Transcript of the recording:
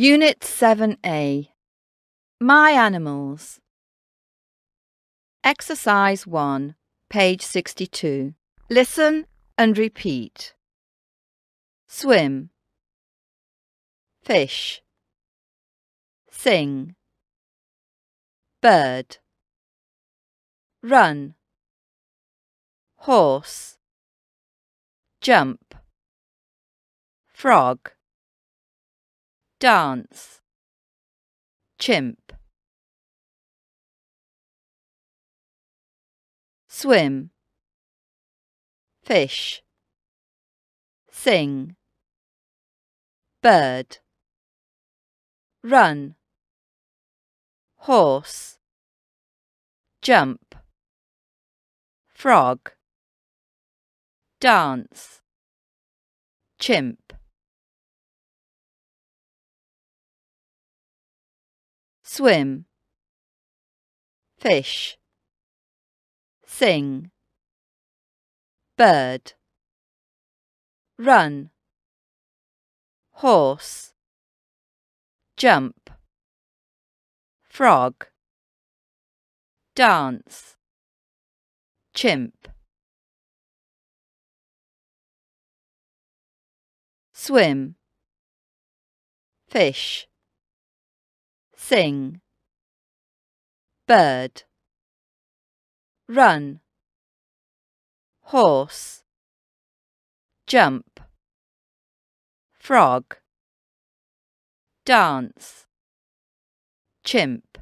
Unit 7A My Animals Exercise 1, page 62. Listen and repeat. Swim. Fish. Sing. Bird. Run. Horse. Jump. Frog dance chimp swim fish sing bird run horse jump frog dance chimp swim, fish, sing, bird, run, horse, jump, frog, dance, chimp, swim, fish, sing, bird, run, horse, jump, frog, dance, chimp.